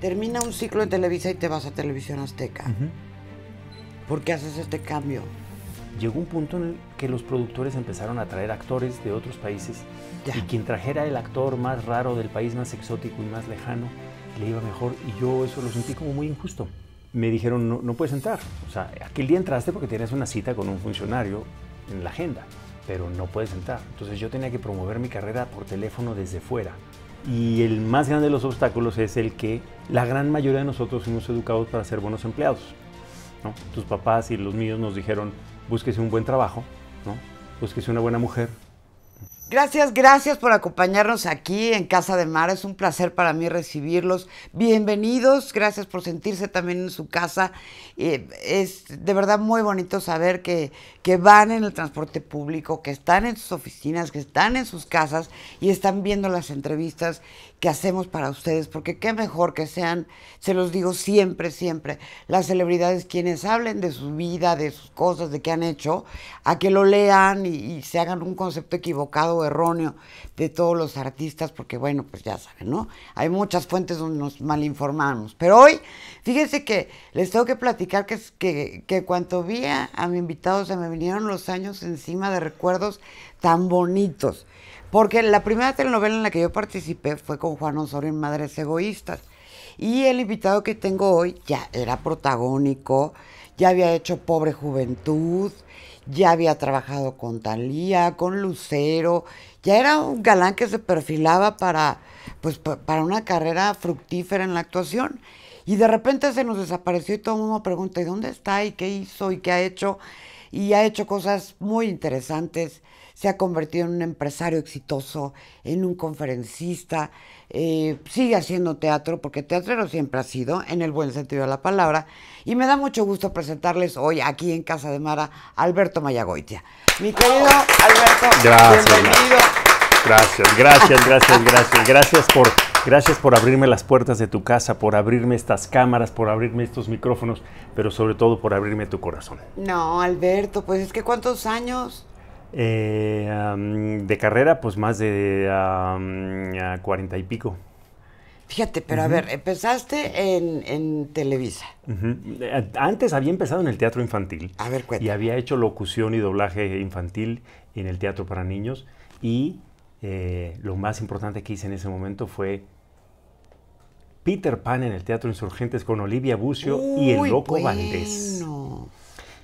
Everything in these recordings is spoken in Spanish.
termina un ciclo en Televisa y te vas a Televisión Azteca. ¿Por qué haces este cambio? Llegó un punto en el que los productores empezaron a traer actores de otros países y quien trajera el actor más raro del país, más exótico y más lejano, le iba mejor y yo eso lo sentí como muy injusto. Me dijeron, no, no puedes entrar. O sea, aquel día entraste porque tenías una cita con un funcionario en la agenda, pero no puedes entrar. Entonces yo tenía que promover mi carrera por teléfono desde fuera. Y el más grande de los obstáculos es el que la gran mayoría de nosotros fuimos educados para ser buenos empleados. Tus papás y los míos nos dijeron, búsquese un buen trabajo, búsquese una buena mujer, Gracias, gracias por acompañarnos aquí en Casa de Mar. Es un placer para mí recibirlos. Bienvenidos, gracias por sentirse también en su casa. Eh, es de verdad muy bonito saber que, que van en el transporte público, que están en sus oficinas, que están en sus casas y están viendo las entrevistas que hacemos para ustedes, porque qué mejor que sean, se los digo siempre, siempre, las celebridades quienes hablen de su vida, de sus cosas, de qué han hecho, a que lo lean y, se hagan un concepto equivocado o erróneo de todos los artistas, porque bueno, pues ya saben, ¿no? Hay muchas fuentes donde nos malinformamos. Pero hoy, fíjense que les tengo que platicar que, que, que cuanto vi a, a mi invitado se me vinieron los años encima de recuerdos tan bonitos. Porque la primera telenovela en la que yo participé fue con Juan Osorio en Madres Egoístas. Y el invitado que tengo hoy ya era protagónico, ya había hecho Pobre Juventud, ya había trabajado con Talía, con Lucero, ya era un galán que se perfilaba para, pues, para una carrera fructífera en la actuación. Y de repente se nos desapareció y todo el mundo pregunta, ¿y dónde está? ¿Y qué hizo? ¿Y qué ha hecho? Y ha hecho cosas muy interesantes se ha convertido en un empresario exitoso, en un conferencista, eh, sigue haciendo teatro, porque teatrero siempre ha sido, en el buen sentido de la palabra, y me da mucho gusto presentarles hoy aquí en Casa de Mara, Alberto Mayagoitia. Mi querido Alberto, gracias, Gracias, gracias, gracias, gracias, gracias por Gracias por abrirme las puertas de tu casa, por abrirme estas cámaras, por abrirme estos micrófonos, pero sobre todo por abrirme tu corazón. No, Alberto, pues es que ¿cuántos años? Eh, de carrera, pues más de cuarenta y pico. Fíjate, pero a ver, empezaste en, Televisa. Eh, antes había empezado en el teatro infantil. A ver, Y había hecho locución y doblaje infantil en el teatro para niños. Y eh, lo más importante que hice en ese momento fue Peter Pan en el Teatro Insurgentes con Olivia Bucio y el Loco Valdés.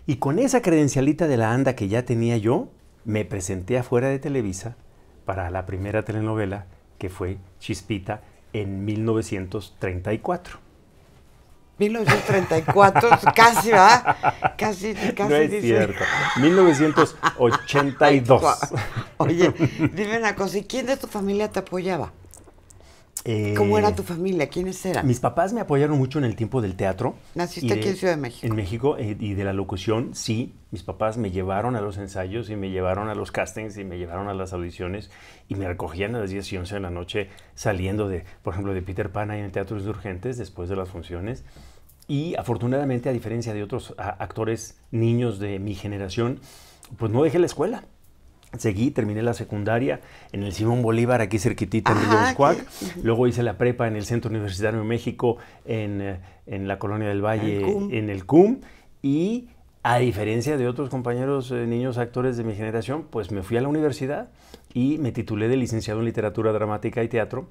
Y con esa credencialita de la anda que ya tenía yo, me presenté afuera de Televisa para la primera telenovela que fue Chispita en 1934. 1934, casi, ¿verdad? Casi, casi. No es cierto. 1982. Oye, dime una cosa, ¿y quién de tu familia te apoyaba? ¿Cómo era eh, tu familia? ¿Quiénes eran? Mis papás me apoyaron mucho en el tiempo del teatro. ¿Naciste aquí en Ciudad de México? En México eh, y de la locución, sí. Mis papás me llevaron a los ensayos y me llevaron a los castings y me llevaron a las audiciones y me recogían a las 10 y 11 de la noche saliendo de, por ejemplo, de Peter Pan ahí en el Teatro Urgentes después de las funciones. Y afortunadamente, a diferencia de otros actores niños de mi generación, pues no dejé la escuela Seguí, terminé la secundaria en el Simón Bolívar, aquí cerquitita en Río Escuac. Luego hice la prepa en el Centro Universitario de México, en, eh, la Colonia del Valle, en el CUM. Y a diferencia de otros compañeros eh, niños actores de mi generación, pues me fui a la universidad y me titulé de licenciado en Literatura Dramática y Teatro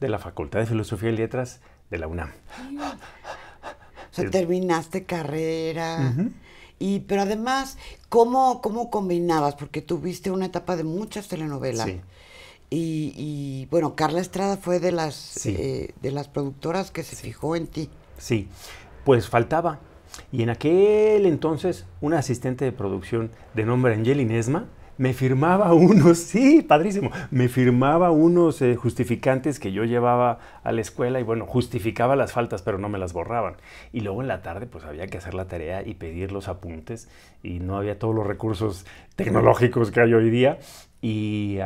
de la Facultad de Filosofía y Letras de la UNAM. O terminaste carrera. Y, pero además, ¿cómo, ¿cómo combinabas? Porque tuviste una etapa de muchas telenovelas. Sí. Y, bueno, Carla Estrada fue de las, eh, de las productoras que se fijó en ti. Sí, pues faltaba. Y en aquel entonces, una asistente de producción de nombre Angel Inesma me firmaba unos, sí, padrísimo, me firmaba unos eh, justificantes que yo llevaba a la escuela y bueno, justificaba las faltas, pero no me las borraban. Y luego en la tarde pues había que hacer la tarea y pedir los apuntes y no había todos los recursos tecnológicos que hay hoy día y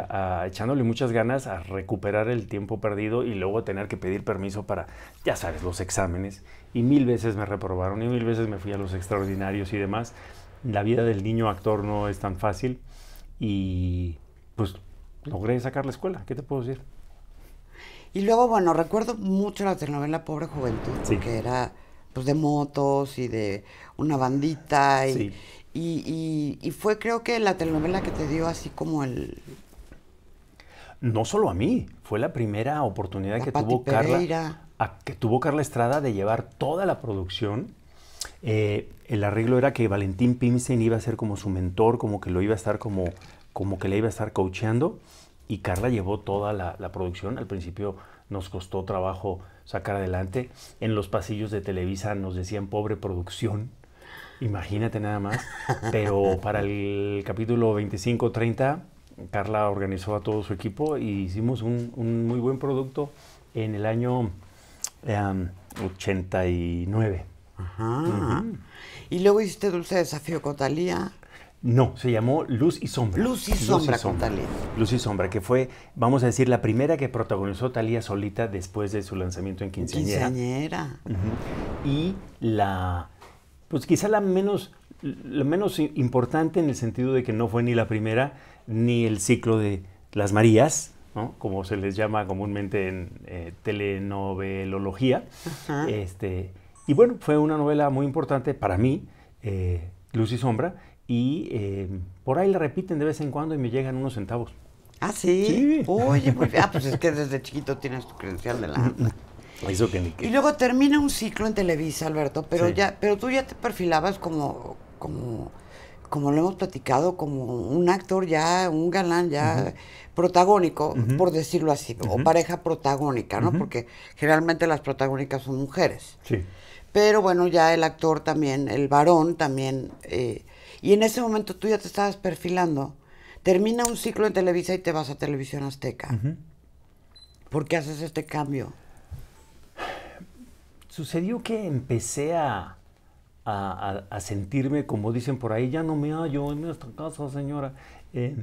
echándole muchas ganas a recuperar el tiempo perdido y luego tener que pedir permiso para, ya sabes, los exámenes. Y mil veces me reprobaron y mil veces me fui a los extraordinarios y demás. La vida del niño actor no es tan fácil y pues logré sacar la escuela, ¿qué te puedo decir? Y luego, bueno, recuerdo mucho la telenovela Pobre Juventud, que era pues de motos y de una bandita. Y, fue creo que la telenovela que te dio así como el... No solo a mí, fue la primera oportunidad que tuvo Carla. A, que tuvo Carla Estrada de llevar toda la producción eh, el arreglo era que Valentín Pimsen iba a ser como su mentor, como que lo iba a estar como, como que le iba a estar coacheando. Y Carla llevó toda la, producción. Al principio nos costó trabajo sacar adelante. En los pasillos de Televisa nos decían pobre producción. Imagínate nada más. Pero para el capítulo 25-30, Carla organizó a todo su equipo y hicimos un, muy buen producto en el año 89. Em, Ajá. ¿Y luego hiciste Dulce Desafío con Talía? No, se llamó Luz y Sombra. Luz y Sombra, con Talía. Luz y Sombra, que fue, vamos a decir, la primera que protagonizó Talía solita después de su lanzamiento en Quinceañera. Quinceañera. Y la, pues quizá la menos, la menos importante en el sentido de que no fue ni la primera, ni el ciclo de Las Marías, ¿no? como se les llama comúnmente en eh, telenovelología. Este y bueno, fue una novela muy importante para mí, eh, Luz y Sombra, y eh, por ahí la repiten de vez en cuando y me llegan unos centavos. ¿Ah, sí? Oye, ah, pues es que desde chiquito tienes tu credencial de la Y luego termina un ciclo en Televisa, Alberto, pero ya, pero tú ya te perfilabas como, como, como lo hemos platicado, como un actor ya, un galán ya protagónico, por decirlo así, o pareja protagónica, ¿no? Porque generalmente las protagónicas son mujeres. Sí. Pero bueno, ya el actor también, el varón también. Eh, y en ese momento tú ya te estabas perfilando. Termina un ciclo en Televisa y te vas a Televisión Azteca. ¿Por qué haces este cambio? Sucedió que empecé a, sentirme, como dicen por ahí, ya no me hallo en esta casa, señora. Eh,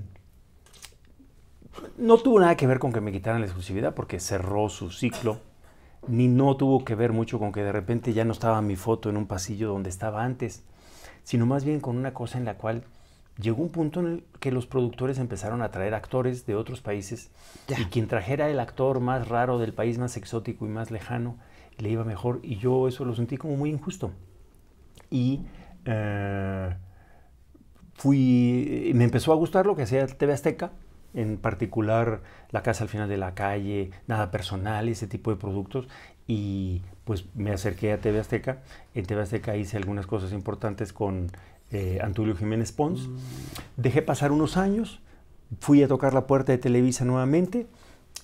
no tuvo nada que ver con que me quitaran la exclusividad porque cerró su ciclo ni no tuvo que ver mucho con que de repente ya no estaba mi foto en un pasillo donde estaba antes, sino más bien con una cosa en la cual llegó un punto en el que los productores empezaron a traer actores de otros países y quien trajera el actor más raro del país más exótico y más lejano le iba mejor y yo eso lo sentí como muy injusto y eh, fui me empezó a gustar lo que hacía TV Azteca en particular la casa al final de la calle, nada personal, ese tipo de productos. Y pues me acerqué a TV Azteca. En TV Azteca hice algunas cosas importantes con eh, Antulio Jiménez Pons. Mm. Dejé pasar unos años, fui a tocar la puerta de Televisa nuevamente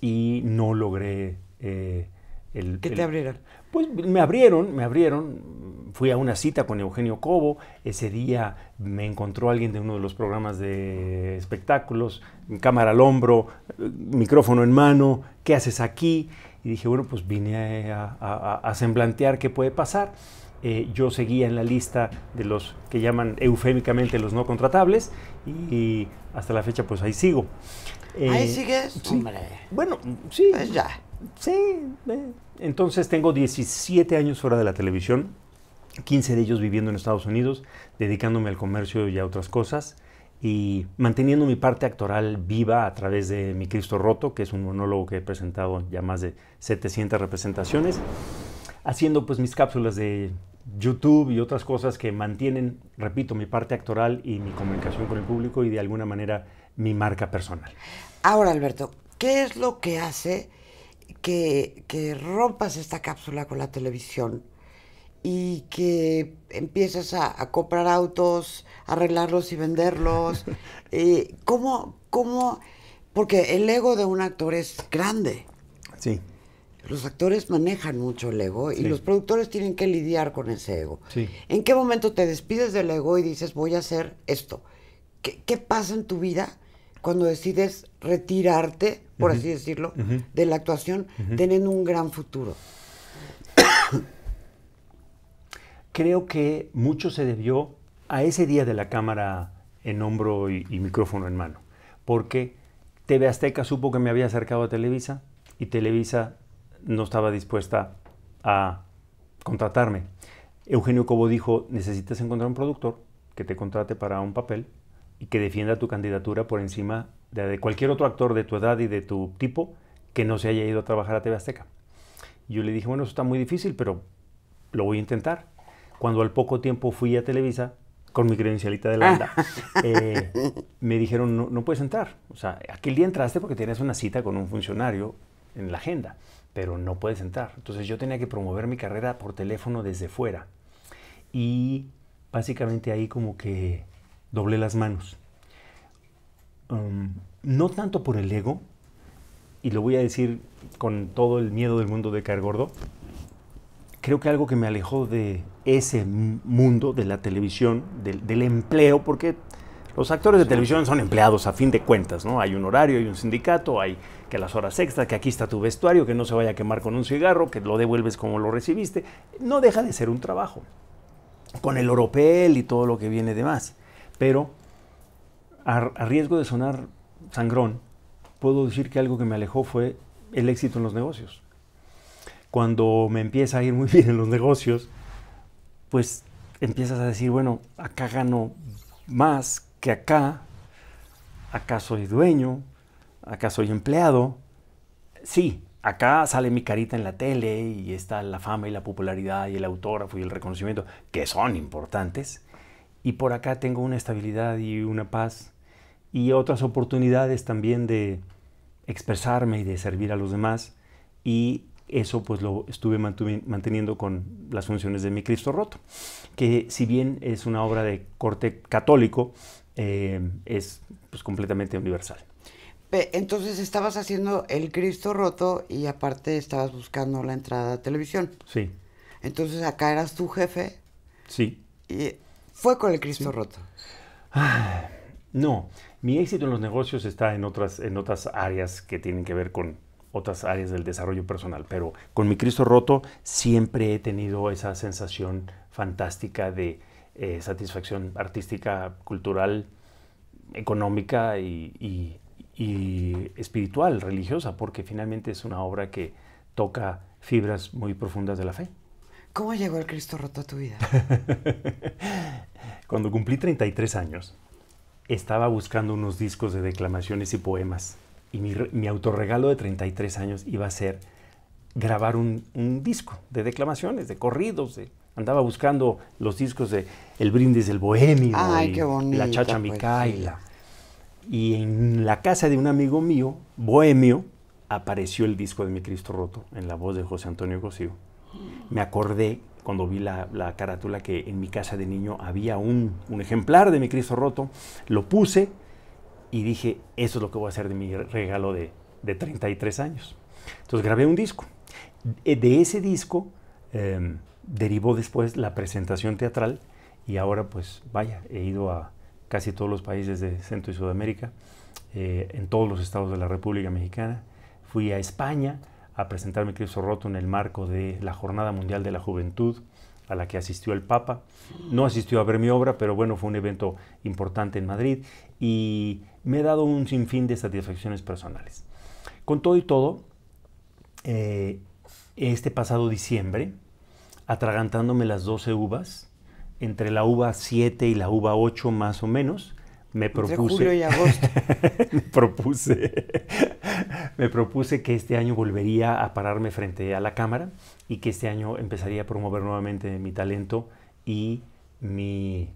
y no logré eh, ¿Qué te abrieron? Pues me abrieron, me abrieron. Fui a una cita con Eugenio Cobo. Ese día me encontró alguien de uno de los programas de espectáculos, cámara al hombro, micrófono en mano. ¿Qué haces aquí? Y dije, bueno, pues vine a, semblantear qué puede pasar. Eh, yo seguía en la lista de los que llaman eufémicamente los no contratables y, hasta la fecha pues ahí sigo. ahí eh, sigues, hombre. Bueno, sí. Pues ya sí. Entonces tengo 17 años fuera de la televisión, 15 de ellos viviendo en Estados Unidos, dedicándome al comercio y a otras cosas y manteniendo mi parte actoral viva a través de Mi Cristo Roto, que es un monólogo que he presentado ya más de 700 representaciones, haciendo pues mis cápsulas de YouTube y otras cosas que mantienen, repito, mi parte actoral y mi comunicación con el público y de alguna manera mi marca personal. Ahora, Alberto, ¿qué es lo que hace que, rompas esta cápsula con la televisión y que empiezas a, comprar autos, arreglarlos y venderlos. Eh, ¿Cómo, ¿Cómo? Porque el ego de un actor es grande. Sí. Los actores manejan mucho el ego y los productores tienen que lidiar con ese ego. Sí. ¿En qué momento te despides del ego y dices voy a hacer esto? qué pasa en tu vida cuando decides retirarte, por así decirlo, de la actuación, tienen un gran futuro? Creo que mucho se debió a ese día de la cámara en hombro y, y micrófono en mano, porque TV Azteca supo que me había acercado a Televisa y Televisa no estaba dispuesta a contratarme. Eugenio Cobo dijo, necesitas encontrar un productor que te contrate para un papel y que defienda tu candidatura por encima de, cualquier otro actor de tu edad y de tu tipo que no se haya ido a trabajar a TV Azteca. Yo le dije, bueno, eso está muy difícil, pero lo voy a intentar. Cuando al poco tiempo fui a Televisa, con mi credencialita de la ANDA, eh, me dijeron, no, no puedes entrar. O sea, aquel día entraste porque tienes una cita con un funcionario en la agenda, pero no puedes entrar. Entonces yo tenía que promover mi carrera por teléfono desde fuera. Y básicamente ahí como que doble las manos. Um, no tanto por el ego, y lo voy a decir con todo el miedo del mundo de caer gordo, creo que algo que me alejó de ese mundo, de la televisión, del, empleo, porque los actores de televisión son empleados a fin de cuentas, ¿no? Hay un horario, hay un sindicato, hay que las horas extras, que aquí está tu vestuario, que no se vaya a quemar con un cigarro, que lo devuelves como lo recibiste. No deja de ser un trabajo, con el oropel y todo lo que viene de más. Pero a, riesgo de sonar sangrón, puedo decir que algo que me alejó fue el éxito en los negocios. Cuando me empieza a ir muy bien en los negocios, pues empiezas a decir, bueno, acá gano más que acá, acá soy dueño, acá soy empleado. Sí, acá sale mi carita en la tele y está la fama y la popularidad y el autógrafo y el reconocimiento, que son importantes, y por acá tengo una estabilidad y una paz y otras oportunidades también de expresarme y de servir a los demás y eso pues lo estuve manteniendo con las funciones de mi Cristo roto, que si bien es una obra de corte católico, eh, es pues, completamente universal. Entonces estabas haciendo el Cristo roto y aparte estabas buscando la entrada a televisión. Sí. Entonces acá eras tu jefe. Sí. Y fue con el Cristo roto. no, mi éxito en los negocios está en otras, en otras áreas que tienen que ver con otras áreas del desarrollo personal, pero con mi Cristo roto siempre he tenido esa sensación fantástica de eh, satisfacción artística, cultural, económica y, espiritual, religiosa, porque finalmente es una obra que toca fibras muy profundas de la fe. ¿Cómo llegó el Cristo roto a tu vida? Cuando cumplí 33 años, estaba buscando unos discos de declamaciones y poemas. Y mi, autorregalo de 33 años iba a ser grabar un, disco de declamaciones, de corridos. andaba buscando los discos de El Brindis del Bohemio, y La Chacha Y en la casa de un amigo mío, bohemio, apareció el disco de Mi Cristo Roto, en la voz de José Antonio Cosío me acordé cuando vi la, carátula que en mi casa de niño había un, ejemplar de mi Cristo roto, lo puse y dije, eso es lo que voy a hacer de mi regalo de, de 33 años. Entonces grabé un disco. E, de ese disco em, derivó después la presentación teatral y ahora pues vaya, he ido a casi todos los países de Centro y Sudamérica, eh, en todos los estados de la República Mexicana, fui a España, a presentar mi Cristo Roto en el marco de la Jornada Mundial de la Juventud a la que asistió el Papa. No asistió a ver mi obra, pero bueno, fue un evento importante en Madrid y me he dado un sinfín de satisfacciones personales. Con todo y todo, eh, este pasado diciembre, atragantándome las 12 uvas, entre la uva 7 y la uva 8 más o menos, me propuse, julio y agosto. me, propuse me propuse que este año volvería a pararme frente a la cámara y que este año empezaría a promover nuevamente mi talento y mi,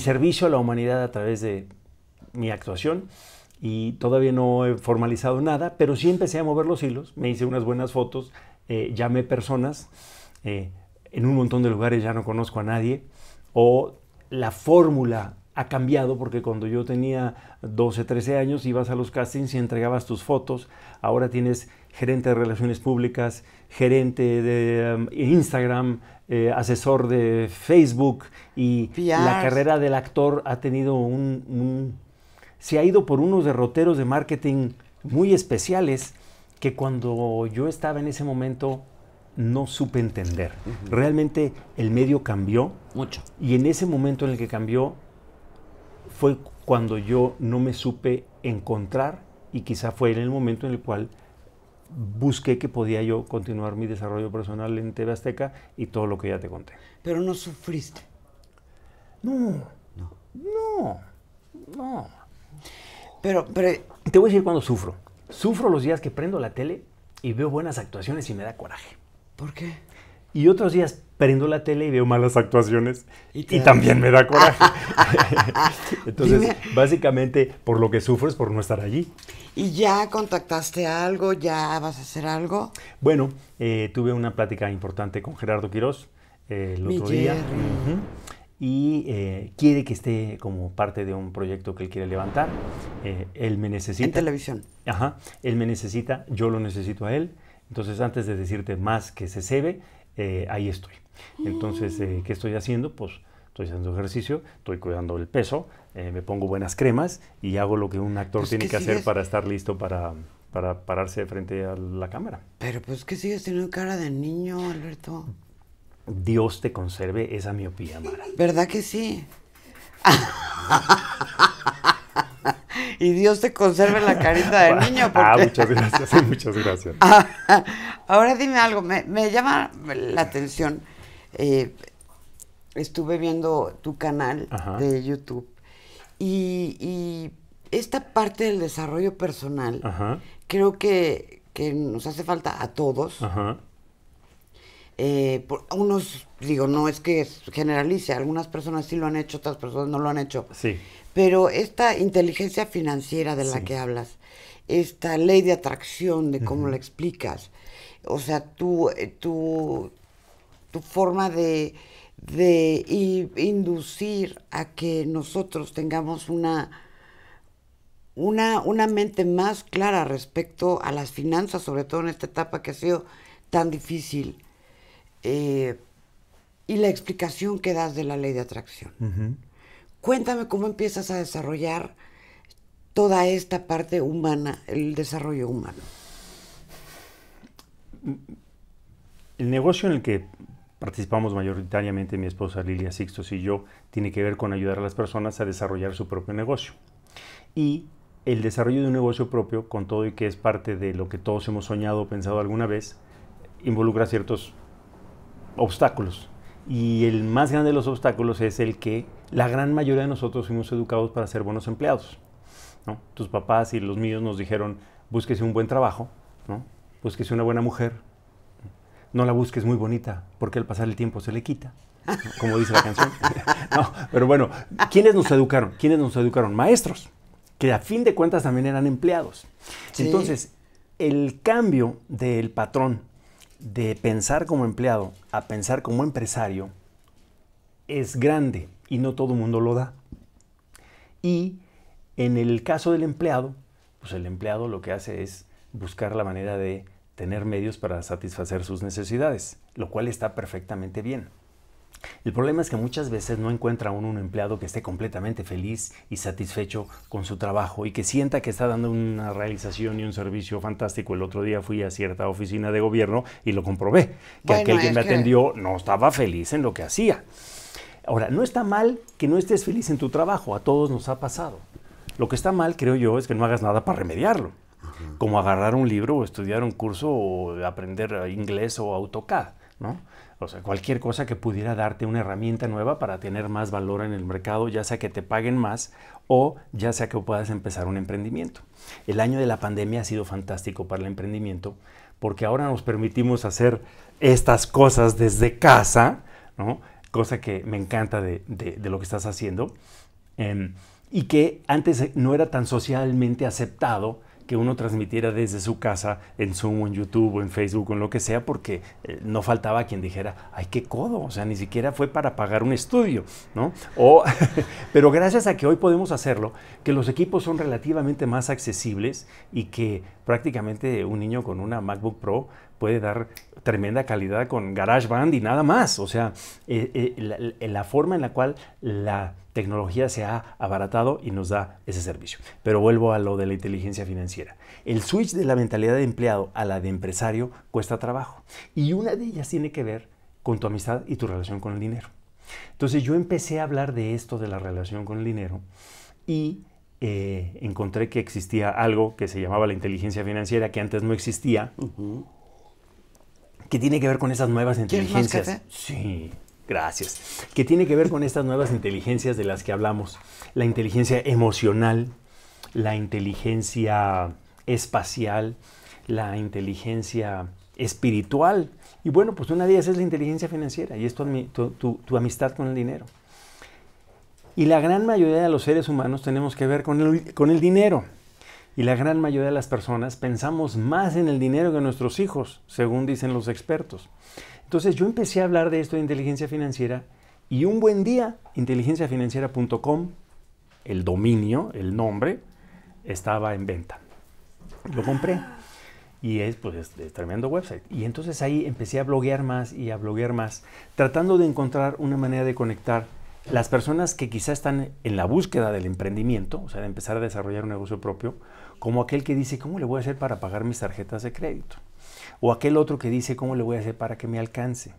servicio a la humanidad a través de mi actuación y todavía no he formalizado nada, pero sí empecé a mover los hilos, me hice unas buenas fotos, eh, llamé personas, eh, en un montón de lugares ya no conozco a nadie, o la fórmula ha cambiado porque cuando yo tenía 12, 13 años ibas a los castings y entregabas tus fotos. Ahora tienes gerente de relaciones públicas, gerente de em, Instagram, eh, asesor de Facebook y la carrera del actor ha tenido un, se ha ido por unos derroteros de marketing muy especiales que cuando yo estaba en ese momento no supe entender. Realmente el medio cambió. Mucho. Y en ese momento en el que cambió, fue cuando yo no me supe encontrar y quizá fue en el momento en el cual busqué que podía yo continuar mi desarrollo personal en TV Azteca y todo lo que ya te conté. Pero no sufriste. No, no, no, no. Pero, pero... Te voy a decir cuando sufro. Sufro los días que prendo la tele y veo buenas actuaciones y me da coraje. ¿Por qué? Y otros días prendo la tele y veo malas actuaciones y, también me da coraje. Entonces, básicamente, por lo que sufres, por no estar allí. ¿Y ya contactaste algo? ¿Ya vas a hacer algo? Bueno, eh, tuve una plática importante con Gerardo Quirós eh, el otro día. Y eh, quiere que esté como parte de un proyecto que él quiere levantar. Eh, él me necesita. En televisión. Ajá. Él me necesita, yo lo necesito a él. Entonces, antes de decirte más que se cebe, eh, ahí estoy. Entonces, eh, ¿qué estoy haciendo? Pues estoy haciendo ejercicio, estoy cuidando el peso, eh, me pongo buenas cremas y hago lo que un actor pues, tiene que, hacer para estar listo para, para pararse frente a la cámara. Pero pues que sigues teniendo cara de niño, Alberto. Dios te conserve esa miopía, Mara. ¿Verdad que sí? y Dios te conserve la carita de niño. Ah, muchas gracias, muchas gracias. Ah, ahora dime algo, me, llama la atención. Eh, estuve viendo tu canal de YouTube y, esta parte del desarrollo personal creo que, que, nos hace falta a todos. Ajá eh, unos, digo, no es que generalice, algunas personas sí lo han hecho, otras personas no lo han hecho. Sí. Pero esta inteligencia financiera de la que hablas, esta ley de atracción de cómo la explicas, o sea, tu, eh, tu, tu forma de, inducir a que nosotros tengamos una, una, una mente más clara respecto a las finanzas, sobre todo en esta etapa que ha sido tan difícil eh, y la explicación que das de la ley de atracción. Cuéntame cómo empiezas a desarrollar toda esta parte humana, el desarrollo humano. El negocio en el que participamos mayoritariamente mi esposa Lilia Sixtos y yo tiene que ver con ayudar a las personas a desarrollar su propio negocio. Y el desarrollo de un negocio propio, con todo y que es parte de lo que todos hemos soñado o pensado alguna vez, involucra ciertos obstáculos. Y el más grande de los obstáculos es el que la gran mayoría de nosotros fuimos educados para ser buenos empleados. Tus papás y los míos nos dijeron, búsquese un buen trabajo, ¿no? búsquese una buena mujer, no la busques muy bonita, porque al pasar el tiempo se le quita, como dice la canción. pero bueno, ¿quiénes nos educaron? ¿Quiénes nos educaron? Maestros, que a fin de cuentas también eran empleados. Entonces, el cambio del patrón de pensar como empleado a pensar como empresario es grande y no todo el mundo lo da. Y en el caso del empleado, pues el empleado lo que hace es buscar la manera de tener medios para satisfacer sus necesidades, lo cual está perfectamente bien. El problema es que muchas veces no encuentra uno un empleado que esté completamente feliz y satisfecho con su trabajo y que sienta que está dando una realización y un servicio fantástico. El otro día fui a cierta oficina de gobierno y lo comprobé, que aquel que me atendió no estaba feliz en lo que hacía. Ahora, no está mal que no estés feliz en tu trabajo, a todos nos ha pasado. Lo que está mal, creo yo, es que no hagas nada para remediarlo, como agarrar un libro o estudiar un curso o aprender inglés o AutoCAD, ¿no? O sea, cualquier cosa que pudiera darte una herramienta nueva para tener más valor en el mercado, ya sea que te paguen más o ya sea que puedas empezar un emprendimiento. El año de la pandemia ha sido fantástico para el emprendimiento porque ahora nos permitimos hacer estas cosas desde casa, cosa que me encanta de, lo que estás haciendo, em, y que antes no era tan socialmente aceptado que uno transmitiera desde su casa en Zoom en YouTube o en Facebook en lo que sea, porque eh, no faltaba quien dijera, ay, qué codo, o sea, ni siquiera fue para pagar un estudio, ¿no? pero gracias a que hoy podemos hacerlo, que los equipos son relativamente más accesibles y que prácticamente un niño con una MacBook Pro puede dar tremenda calidad con GarageBand y nada más. O sea, eh, eh, la, forma en la cual la tecnología se ha abaratado y nos da ese servicio. Pero vuelvo a lo de la inteligencia financiera. El switch de la mentalidad de empleado a la de empresario cuesta trabajo. Y una de ellas tiene que ver con tu amistad y tu relación con el dinero. Entonces yo empecé a hablar de esto, de la relación con el dinero, y eh, encontré que existía algo que se llamaba la inteligencia financiera, que antes no existía, que tiene que ver con esas nuevas inteligencias. Sí. Gracias. Que tiene que ver con estas nuevas inteligencias de las que hablamos. La inteligencia emocional, la inteligencia espacial, la inteligencia espiritual. Y bueno, pues una de ellas es la inteligencia financiera y es tu, amistad con el dinero. Y la gran mayoría de los seres humanos tenemos que ver con el dinero y la gran mayoría de las personas pensamos más en el dinero que en nuestros hijos, según dicen los expertos. Entonces yo empecé a hablar de esto de inteligencia financiera y un buen día, inteligenciafinanciera.com, el dominio, el nombre, estaba en venta. Lo compré. Y es, pues, tremendo website. Y entonces ahí empecé a bloguear más y a bloguear más, tratando de encontrar una manera de conectar las personas que quizá están en la búsqueda del emprendimiento, o sea, de empezar a desarrollar un negocio propio, como aquel que dice, ¿cómo le voy a hacer para pagar mis tarjetas de crédito? O aquel otro que dice, ¿cómo le voy a hacer para que me alcance?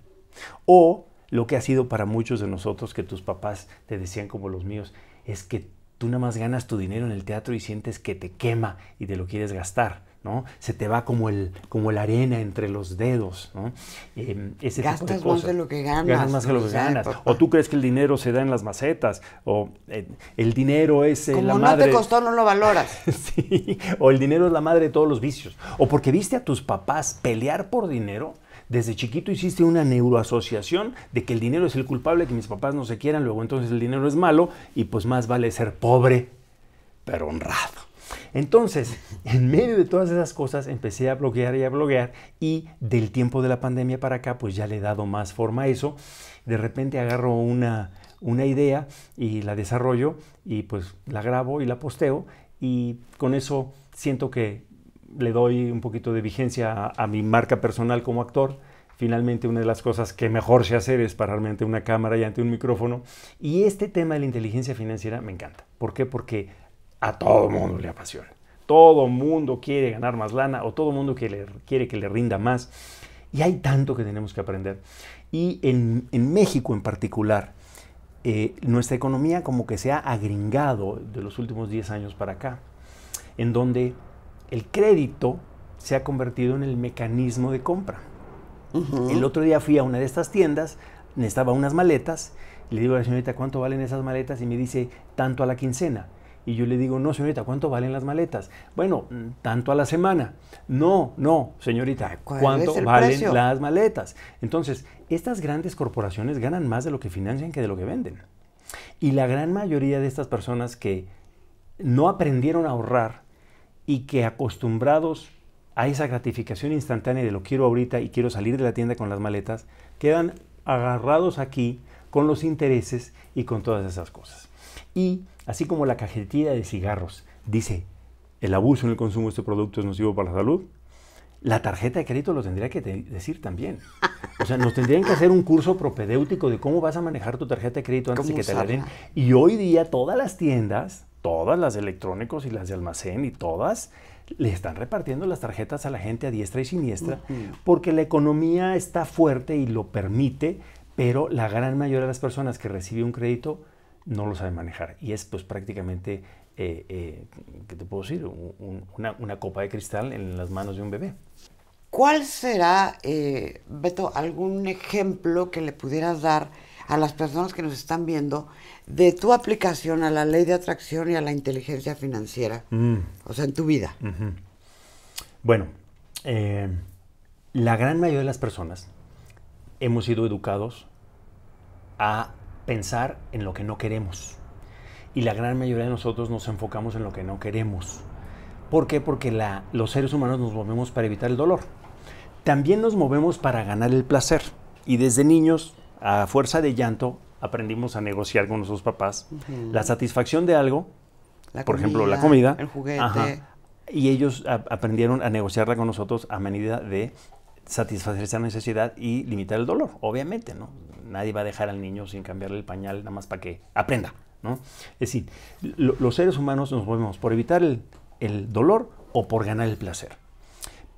O lo que ha sido para muchos de nosotros que tus papás te decían como los míos, es que tú nada más ganas tu dinero en el teatro y sientes que te quema y te lo quieres gastar. Se te va como el como la arena entre los dedos, Gastas más de lo que ganas. O tú crees que el dinero se da en las macetas, o eh, el dinero es eh, como la no te costó, no lo valoras. o el dinero es la madre de todos los vicios. O porque viste a tus papás pelear por dinero, desde chiquito hiciste una neuroasociación de que el dinero es el culpable, que mis papás no se quieran, luego entonces el dinero es malo y pues más vale ser pobre, pero honrado. Entonces, en medio de todas esas cosas, empecé a bloguear y a bloguear y del tiempo de la pandemia para acá, pues ya le he dado más forma a eso. De repente agarro una, una idea y la desarrollo y pues la grabo y la posteo y con eso siento que le doy un poquito de vigencia a, a mi marca personal como actor finalmente una de las cosas que mejor sé hacer es pararme ante una cámara y ante un micrófono. Y este tema de la inteligencia financiera me encanta. ¿Por qué? Porque a todo mundo le apasiona. Todo mundo quiere ganar más lana o todo mundo quiere que le rinda más. Y hay tanto que tenemos que aprender. Y en, México en particular, eh, nuestra economía como que se ha agringado de los últimos 10 años para acá, en donde el crédito se ha convertido en el mecanismo de compra. El otro día fui a una de estas tiendas, necesitaba unas maletas, le digo a la señorita cuánto valen esas maletas y me dice tanto a la quincena. Y yo le digo, no, señorita, ¿cuánto valen las maletas? Bueno, mm. tanto a la semana. No, no, señorita, ¿cuánto valen las maletas? Entonces, estas grandes corporaciones ganan más de lo que financian que de lo que venden. Y la gran mayoría de estas personas que no aprendieron a ahorrar y que acostumbrados a esa gratificación instantánea de lo quiero ahorita y quiero salir de la tienda con las maletas, quedan agarrados aquí con los intereses y con todas esas cosas. Y así como la cajetilla de cigarros dice el abuso en el consumo de este producto es nocivo para la salud, la tarjeta de crédito lo tendría que decir también. O sea, nos tendrían que hacer un curso propedéutico de cómo vas a manejar tu tarjeta de crédito antes de que te la den. Y hoy día todas las tiendas, todas las electrónicos y las de almacén y todas, le están repartiendo las tarjetas a la gente a diestra y siniestra porque la economía está fuerte y lo permite, pero la gran mayoría de las personas que reciben un crédito no lo sabe manejar. Y es pues prácticamente, eh, eh ¿qué te puedo decir? una, copa de cristal en las manos de un bebé. ¿Cuál será, eh, Beto, algún ejemplo que le pudieras dar a las personas que nos están viendo de tu aplicación a la ley de atracción y a la inteligencia financiera? Mm. O sea, en tu vida. Bueno, eh, la gran mayoría de las personas hemos sido educados a pensar en lo que no queremos. Y la gran mayoría de nosotros nos enfocamos en lo que no queremos. ¿Por qué? Porque la, los seres humanos nos movemos para evitar el dolor. También nos movemos para ganar el placer. Y desde niños, a fuerza de llanto, aprendimos a negociar con nuestros papás la satisfacción de algo, por ejemplo, la comida, el juguete. y ellos aprendieron a negociarla con nosotros a medida de satisfacer esa necesidad y limitar el dolor, obviamente, ¿no? Nadie va a dejar al niño sin cambiarle el pañal nada más para que aprenda, ¿no? Es decir, los seres humanos nos movemos por evitar el dolor o por ganar el placer.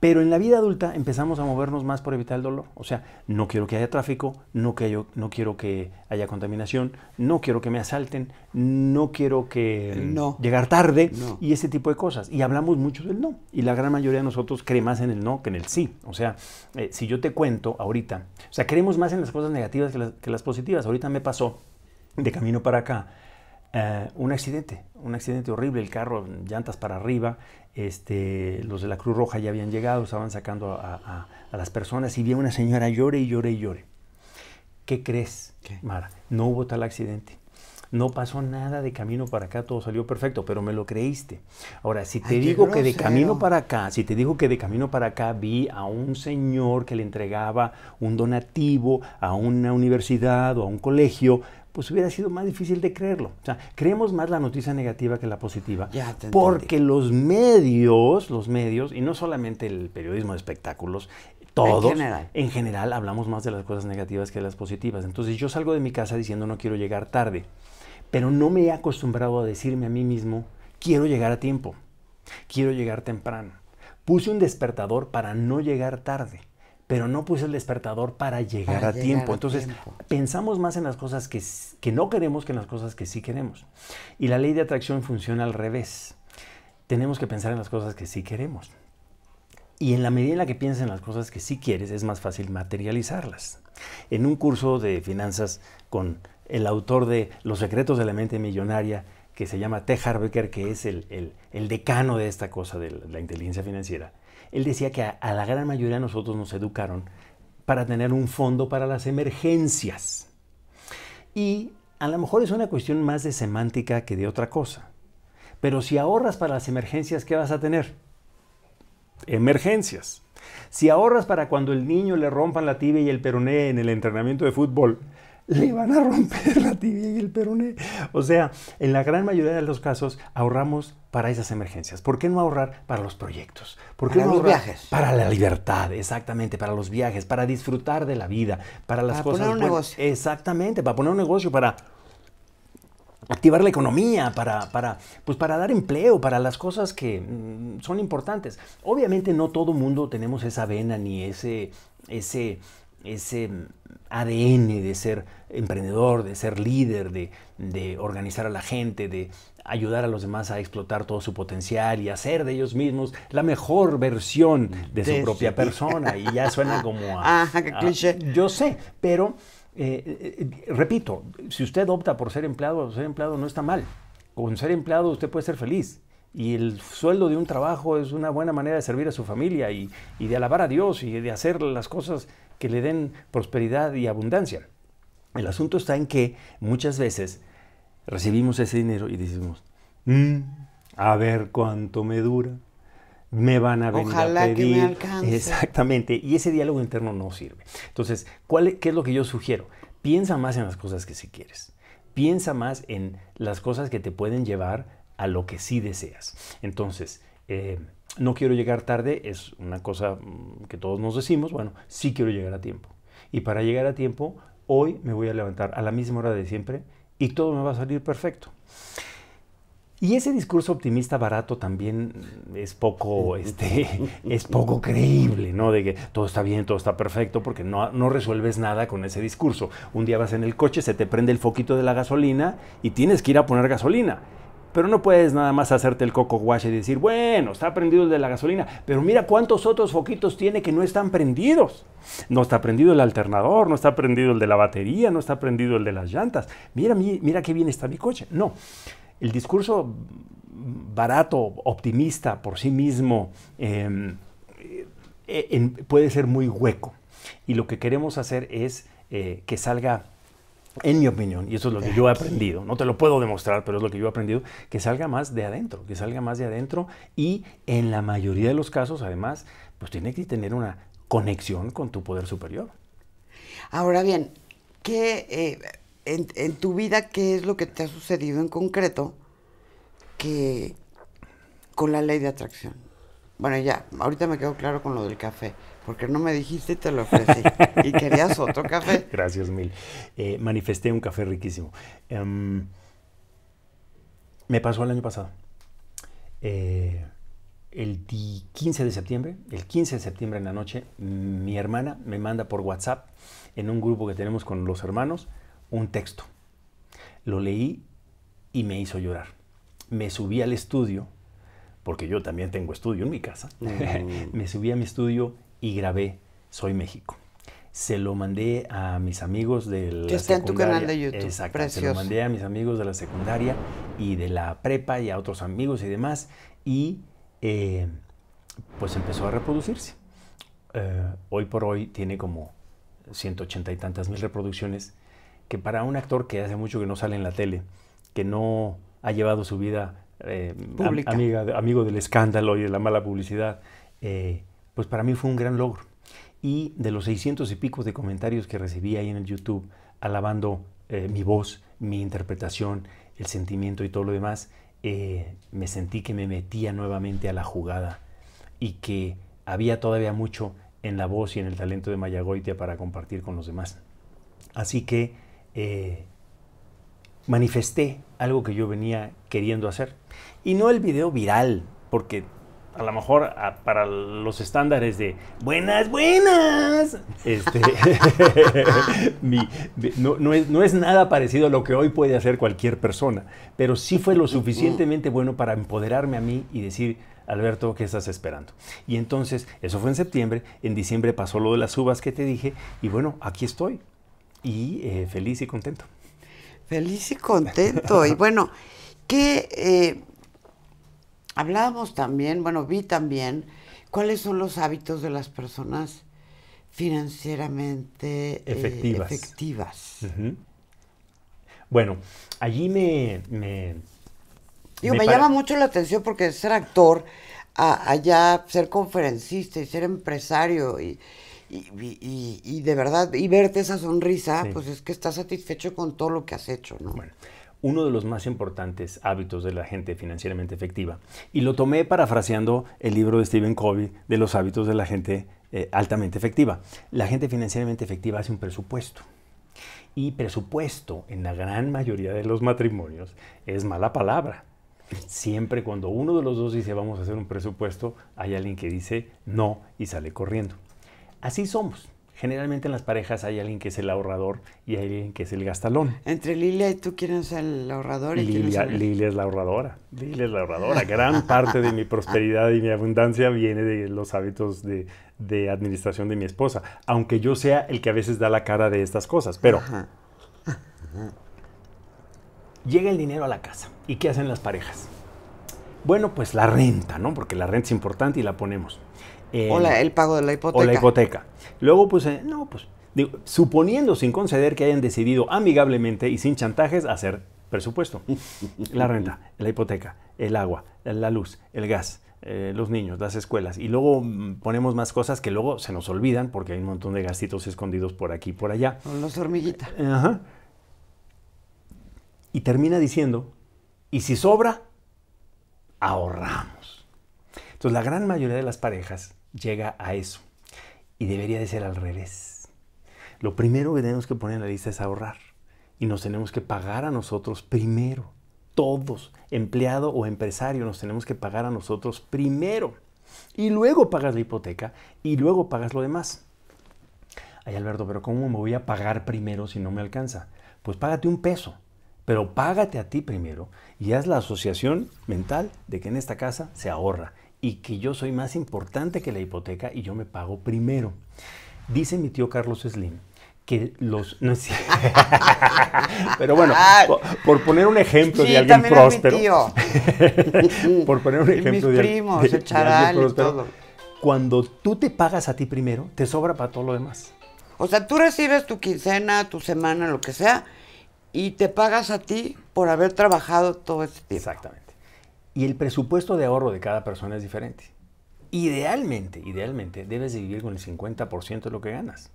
Pero en la vida adulta empezamos a movernos más por evitar el dolor. O sea, no quiero que haya tráfico, no, que yo, no quiero que haya contaminación, no quiero que me asalten, no quiero que no. llegar tarde y ese tipo de cosas. Y hablamos mucho del no. Y la gran mayoría de nosotros cree más en el no que en el sí. O sea, eh, si yo te cuento ahorita, o sea, creemos más en las cosas negativas que las, que las positivas. Ahorita me pasó de camino para acá eh, un accidente, un accidente horrible, el carro, llantas para arriba, este, los de la Cruz Roja ya habían llegado, estaban sacando a, las personas y vi a una señora llore y llore y llore. ¿Qué crees, Mara? No hubo tal accidente. No pasó nada de camino para acá, todo salió perfecto, pero me lo creíste. Ahora, si te digo que de camino para acá, si te digo que de camino para acá vi a un señor que le entregaba un donativo a una universidad o a un colegio, pues hubiera sido más difícil de creerlo. O sea, creemos más la noticia negativa que la positiva. porque los medios, los medios, y no solamente el periodismo de espectáculos, todos, en en general, hablamos más de las cosas negativas que de las positivas. Entonces yo salgo de mi casa diciendo no quiero llegar tarde, pero no me he acostumbrado a decirme a mí mismo, quiero llegar a tiempo, quiero llegar temprano. Puse un despertador para no llegar tarde pero no puse el despertador para llegar a tiempo. Entonces, pensamos más en las cosas que, no queremos que en las cosas que sí queremos. Y la ley de atracción funciona al revés. Tenemos que pensar en las cosas que sí queremos. Y en la medida en la que piensas en las cosas que sí quieres, es más fácil materializarlas. En un curso de finanzas con el autor de Los secretos de la mente millonaria, que se llama T. Harbecker, que es el, decano de esta cosa de la inteligencia financiera, él decía que a, la gran mayoría de nosotros nos educaron para tener un fondo para las emergencias. Y a lo mejor es una cuestión más de semántica que de otra cosa. Pero si ahorras para las emergencias, ¿qué vas a tener? Emergencias. Si ahorras para cuando el niño le rompan la tibia y el peroné en el entrenamiento de fútbol, le van a romper la tibia y el peroné. O sea, en la gran mayoría de los casos ahorramos para esas emergencias. ¿Por qué no ahorrar para los proyectos? ¿Por qué para los viajes. Para la libertad, exactamente, para los viajes, para disfrutar de la vida, para las cosas. Para poner un negocio. Exactamente, para poner un negocio, para activar la economía, para, para, pues para dar empleo, para las cosas que mm, son importantes. Obviamente no todo mundo tenemos esa vena ni ese, ese ese mm, ADN de ser emprendedor, de ser líder, de, organizar a la gente, de ayudar a los demás a explotar todo su potencial y hacer de ellos mismos la mejor versión de, su propia persona. Y ya suena como a... Ajá, cliché. yo sé, pero eh, eh, eh, repito, si usted opta por ser empleado, ser empleado no está mal. Con ser empleado usted puede ser feliz y el sueldo de un trabajo es una buena manera de servir a su familia y, y, de alabar a Dios y de hacer las cosas que le den prosperidad y abundancia. El asunto está en que muchas veces recibimos ese dinero y decimos, mm, a ver cuánto me dura, me van a venir Ojalá a pedir. Que me alcance. Exactamente, y ese diálogo interno no sirve. Entonces, ¿cuál, ¿qué es lo que yo sugiero? Piensa más en las cosas que sí quieres. Piensa más en las cosas que te pueden llevar a lo que sí deseas. Entonces, eh, no quiero llegar tarde, es una cosa mm, todos nos decimos, bueno, sí quiero llegar a tiempo. Y para llegar a tiempo, hoy me voy a levantar a la misma hora de siempre y todo me va a salir perfecto. Y ese discurso optimista barato también es poco, este, es poco creíble, ¿no? De que todo está bien, todo está perfecto, porque no, no resuelves nada con ese discurso. Un día vas en el coche, se te prende el foquito de la gasolina y tienes que ir a poner gasolina pero no puedes nada más hacerte el coco guache y decir, bueno, está prendido el de la gasolina, pero mira cuántos otros foquitos tiene que no están prendidos. No está prendido el alternador, no está prendido el de la batería, no está prendido el de las llantas. Mira, mira qué bien está mi coche. No, el discurso barato, optimista por sí mismo, em, eh, puede ser muy hueco. Y lo que queremos hacer es eh, que salga en mi opinión, y eso es lo que yo he aprendido, no te lo puedo demostrar, pero es lo que yo he aprendido, que salga más de adentro, que salga más de adentro y en la mayoría de los casos, además, pues tiene que tener una conexión con tu poder superior. Ahora bien, ¿qué, eh, en, tu vida qué es lo que te ha sucedido en concreto que con la ley de atracción? Bueno, ya, ahorita me quedo claro con lo del café porque no me dijiste y te lo ofrecí. y querías otro café. Gracias mil. Eh, manifesté un café riquísimo. Em, me pasó el año pasado. Eh, el 15 de septiembre, el 15 de septiembre en la noche, mi hermana me manda por WhatsApp, en un grupo que tenemos con los hermanos, un texto. Lo leí y me hizo llorar. Me subí al estudio, porque yo también tengo estudio en mi casa, me subí a mi estudio y grabé Soy México. Se lo mandé a mis amigos canal de YouTube. Exacto. Se lo mandé a mis amigos de la secundaria y de la prepa y a otros amigos y demás. Y eh, pues empezó a reproducirse. Eh, hoy por hoy tiene como 180 y tantas mil reproducciones, que para un actor que hace mucho que no sale en la tele, que no ha llevado su vida eh, amigo del escándalo y de la mala publicidad, pues para mí fue un gran logro. Y de los 600 y pico de comentarios que recibí ahí en el YouTube, alabando eh, mi voz, mi interpretación, el sentimiento y todo lo demás, eh, me sentí que me metía nuevamente a la jugada y que había todavía mucho en la voz y en el talento de Mayagoitia para compartir con los demás. Así que eh, manifesté algo que yo venía queriendo hacer. Y no el video viral, porque a lo mejor para los estándares de buenas, buenas, este, no, es, nada parecido a lo que hoy puede hacer cualquier persona, pero sí fue lo suficientemente bueno para empoderarme a mí y decir, Alberto, ¿qué estás esperando? Y entonces, eso fue en septiembre, en diciembre pasó lo de las uvas que te dije, y bueno, aquí estoy, y eh, feliz y contento. Feliz y contento, y bueno, ¿qué...? Eh, hablábamos también, bueno, vi también cuáles son los hábitos de las personas financieramente eh, efectivas. Bueno, allí me... me me, llama mucho la atención porque ser actor, allá ser conferencista y ser empresario y, y, de verdad, y verte esa sonrisa, pues es que estás satisfecho con todo lo que has hecho, ¿no? uno de los más importantes hábitos de la gente financieramente efectiva. Y lo tomé parafraseando el libro de Stephen Covey de los hábitos de la gente eh, altamente efectiva. La gente financieramente efectiva hace un presupuesto. Y presupuesto en la gran mayoría de los matrimonios es mala palabra. Siempre cuando uno de los dos dice vamos a hacer un presupuesto, hay alguien que dice no y sale corriendo. Así somos. Generalmente en las parejas hay alguien que es el ahorrador y hay alguien que es el gastalón. Entre Lilia y tú, ¿quién es el ahorrador? Y Lilia, es la ahorradora. es la ahorradora. Gran parte de mi prosperidad y mi abundancia viene de los hábitos de, administración de mi esposa. Aunque yo sea el que a veces da la cara de estas cosas. Pero llega el dinero a la casa. ¿Y qué hacen las parejas? Bueno, pues la renta, ¿no? Porque la renta es importante y la ponemos o eh, el pago de la hipoteca. O la hipoteca. Luego, pues, eh, no, pues, suponiendo sin conceder que hayan decidido amigablemente y sin chantajes hacer presupuesto. la renta, la hipoteca, el agua, la luz, el gas, eh, los niños, las escuelas. Y luego mm, ponemos más cosas que luego se nos olvidan porque hay un montón de gastitos escondidos por aquí y por allá. los hormiguitas. Y termina diciendo, y si sobra, ahorramos. Entonces la gran mayoría de las parejas llega a eso. Y debería de ser al revés. Lo primero que tenemos que poner en la lista es ahorrar. Y nos tenemos que pagar a nosotros primero. Todos, empleado o empresario, nos tenemos que pagar a nosotros primero. Y luego pagas la hipoteca y luego pagas lo demás. Ay, Alberto, pero ¿cómo me voy a pagar primero si no me alcanza? Pues págate un peso, pero págate a ti primero y haz la asociación mental de que en esta casa se ahorra y que yo soy más importante que la hipoteca y yo me pago primero. Dice mi tío Carlos Slim que los no pero bueno por, poner un ejemplo de alguien próspero por poner un ejemplo mis de, primos, charal y todo. cuando tú te pagas a ti primero te sobra para todo lo demás o sea tú recibes tu quincena tu semana lo que sea y te pagas a ti por haber trabajado todo ese tiempo exactamente y el presupuesto de ahorro de cada persona es diferente. Idealmente, idealmente, debes de vivir con el 50% de lo que ganas.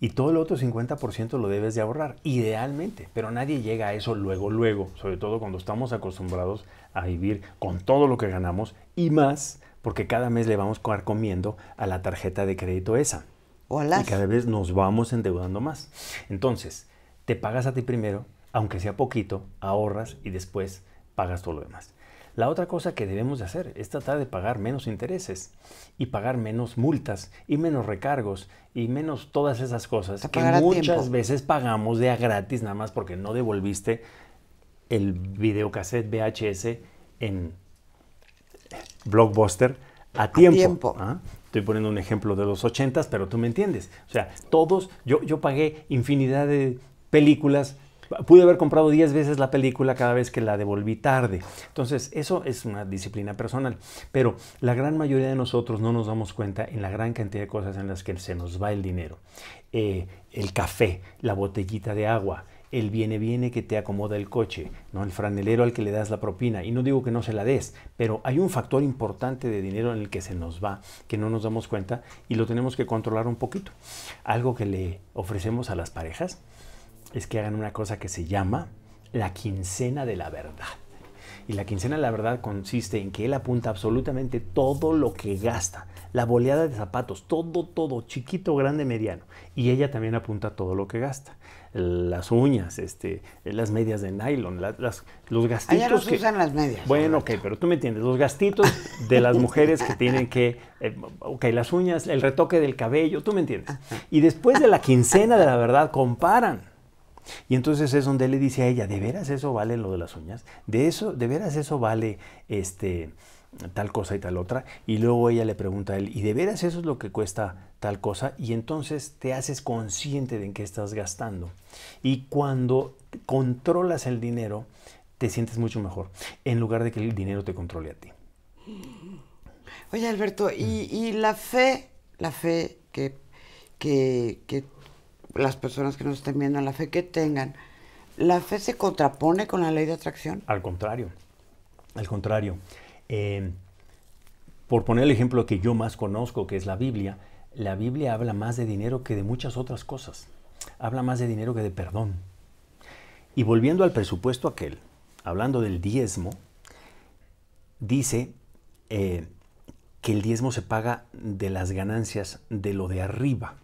Y todo el otro 50% lo debes de ahorrar, idealmente. Pero nadie llega a eso luego, luego, sobre todo cuando estamos acostumbrados a vivir con todo lo que ganamos y más, porque cada mes le vamos a comiendo a la tarjeta de crédito esa. Y cada vez nos vamos endeudando más. Entonces, te pagas a ti primero, aunque sea poquito, ahorras y después pagas todo lo demás. La otra cosa que debemos de hacer es tratar de pagar menos intereses y pagar menos multas y menos recargos y menos todas esas cosas que muchas veces pagamos de a gratis nada más porque no devolviste el videocassette VHS en Blockbuster a tiempo. ¿ah? Estoy poniendo un ejemplo de los ochentas, pero tú me entiendes. O sea, todos, yo, yo pagué infinidad de películas Pude haber comprado 10 veces la película cada vez que la devolví tarde. Entonces, eso es una disciplina personal. Pero la gran mayoría de nosotros no nos damos cuenta en la gran cantidad de cosas en las que se nos va el dinero. Eh, el café, la botellita de agua, el viene viene que te acomoda el coche, ¿no? el franelero al que le das la propina. Y no digo que no se la des, pero hay un factor importante de dinero en el que se nos va, que no nos damos cuenta y lo tenemos que controlar un poquito. Algo que le ofrecemos a las parejas es que hagan una cosa que se llama la quincena de la verdad. Y la quincena de la verdad consiste en que él apunta absolutamente todo lo que gasta, la boleada de zapatos, todo, todo, chiquito, grande, mediano. Y ella también apunta todo lo que gasta. Las uñas, este, las medias de nylon, las, los ah, gastitos. que, usan las medias. Bueno, ok, pero tú me entiendes. Los gastitos de las mujeres que tienen que. Eh, ok, las uñas, el retoque del cabello, tú me entiendes. Y después de la quincena de la verdad, comparan y entonces es donde él le dice a ella, ¿de veras eso vale lo de las uñas? ¿De eso, de veras eso vale este tal cosa y tal otra? Y luego ella le pregunta a él, ¿y de veras eso es lo que cuesta tal cosa? Y entonces te haces consciente de en qué estás gastando. Y cuando controlas el dinero, te sientes mucho mejor, en lugar de que el dinero te controle a ti. Oye, Alberto, ¿y, la fe, la fe que las personas que nos estén viendo, la fe que tengan, ¿la fe se contrapone con la ley de atracción? Al contrario, al contrario. Eh, por poner el ejemplo que yo más conozco, que es la Biblia, la Biblia habla más de dinero que de muchas otras cosas. Habla más de dinero que de perdón. Y volviendo al presupuesto aquel, hablando del diezmo, dice eh, que el diezmo se paga de las ganancias de lo de arriba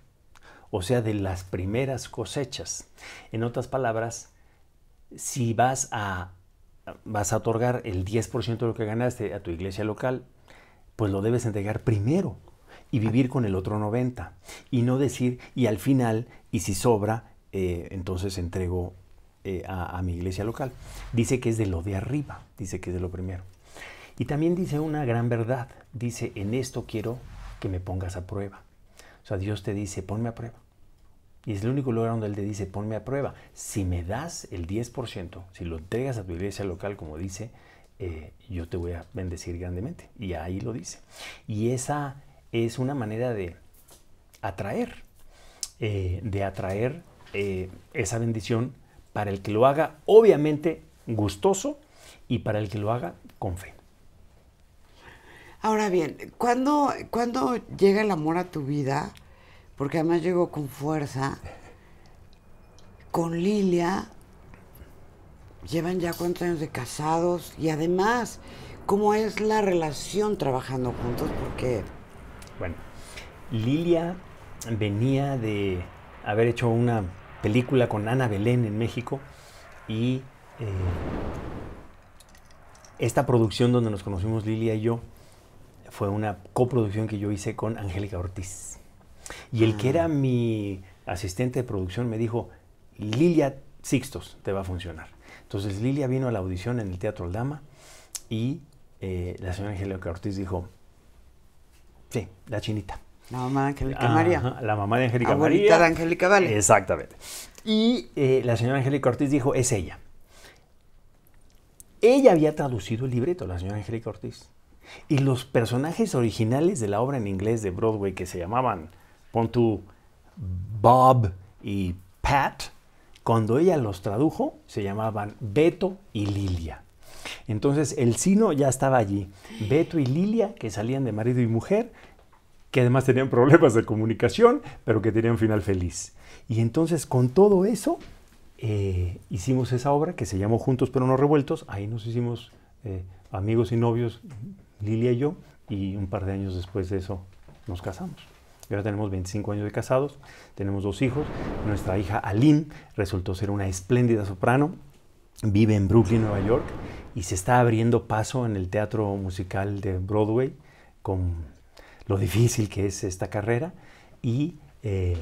o sea, de las primeras cosechas. En otras palabras, si vas a, vas a otorgar el 10% de lo que ganaste a tu iglesia local, pues lo debes entregar primero y vivir con el otro 90%. Y no decir, y al final, y si sobra, eh, entonces entrego eh, a, a, mi iglesia local. Dice que es de lo de arriba, dice que es de lo primero. Y también dice una gran verdad, dice, en esto quiero que me pongas a prueba. O sea, Dios te dice, ponme a prueba. Y es el único lugar donde Él te dice, ponme a prueba. Si me das el 10%, si lo entregas a tu iglesia local, como dice, eh, yo te voy a bendecir grandemente. Y ahí lo dice. Y esa es una manera de atraer, eh, de atraer eh, esa bendición para el que lo haga, obviamente, gustoso y para el que lo haga con fe. Ahora bien, ¿cuándo, ¿cuándo llega el amor a tu vida? porque además llegó con fuerza. Con Lilia llevan ya cuántos años de casados y además, ¿cómo es la relación trabajando juntos? Porque... Bueno, Lilia venía de haber hecho una película con Ana Belén en México y eh, esta producción donde nos conocimos Lilia y yo fue una coproducción que yo hice con Angélica Ortiz. Y el que era ah. mi asistente de producción me dijo, Lilia Sixtos te va a funcionar. Entonces Lilia vino a la audición en el Teatro Dama y eh, la señora Angélica Ortiz dijo, sí, la chinita. La mamá de Angélica María. La mamá de Angélica María. de Angélica Vale. Exactamente. Y eh, la señora Angélica Ortiz dijo, es ella. Ella había traducido el libreto, la señora Angélica Ortiz. Y los personajes originales de la obra en inglés de Broadway que se llamaban pon Bob y Pat, cuando ella los tradujo, se llamaban Beto y Lilia. Entonces el sino ya estaba allí. Beto y Lilia, que salían de marido y mujer, que además tenían problemas de comunicación, pero que tenían final feliz. Y entonces con todo eso eh, hicimos esa obra que se llamó Juntos pero no revueltos. Ahí nos hicimos eh, amigos y novios, Lilia y yo, y un par de años después de eso nos casamos. Ahora tenemos 25 años de casados, tenemos dos hijos. Nuestra hija Aline resultó ser una espléndida soprano, vive en Brooklyn, Nueva York, y se está abriendo paso en el teatro musical de Broadway con lo difícil que es esta carrera. Y eh,